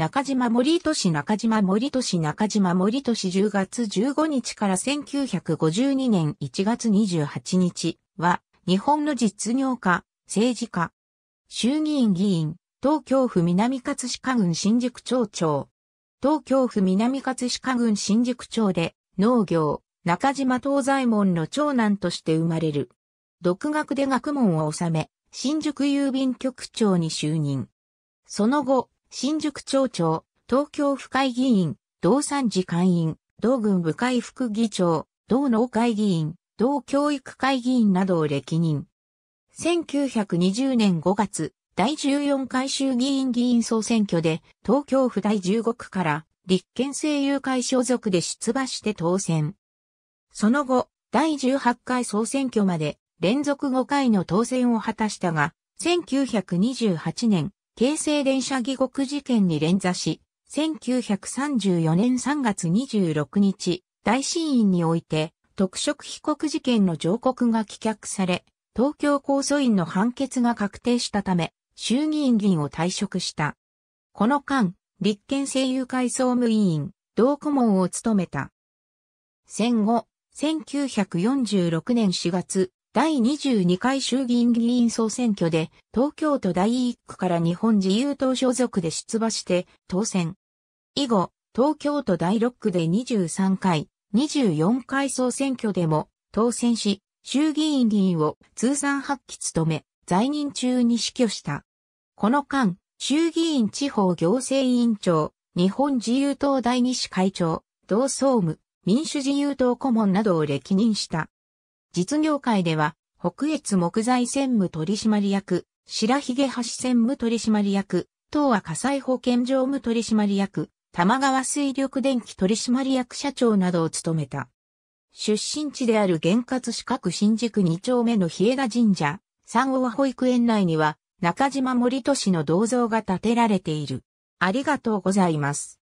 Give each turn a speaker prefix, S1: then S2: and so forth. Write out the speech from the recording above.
S1: 中島森都市中島森都市中島森都市10月15日から1952年1月28日は日本の実業家、政治家、衆議院議員、東京府南葛飾郡新宿町長、東京府南葛飾郡新宿町で農業、中島東左衛門の長男として生まれる。独学で学問を収め、新宿郵便局長に就任。その後、新宿町長、東京府会議員、道三次会員、道軍部会副議長、道農会議員、道教育会議員などを歴任。1920年5月、第14回衆議院議員総選挙で、東京府第15区から立憲政友会所属で出馬して当選。その後、第18回総選挙まで連続5回の当選を果たしたが、1928年、京成電車疑獄事件に連座し、1934年3月26日、大審院において、特色被告事件の上告が棄却され、東京構訴院の判決が確定したため、衆議院議員を退職した。この間、立憲政友会総務委員、同顧問を務めた。戦後、1946年4月、第22回衆議院議員総選挙で東京都第1区から日本自由党所属で出馬して当選。以後、東京都第6区で23回、24回総選挙でも当選し、衆議院議員を通算発揮務め、在任中に死去した。この間、衆議院地方行政委員長、日本自由党第2支会長、同総務、民主自由党顧問などを歴任した。実業界では、北越木材専務取締役、白髭橋専務取締役、東亜火災保険常務取締役、玉川水力電気取締役社長などを務めた。出身地である原活四角新宿二丁目の日枝神社、三は、保育園内には、中島森都市の銅像が建てられている。ありがとうございます。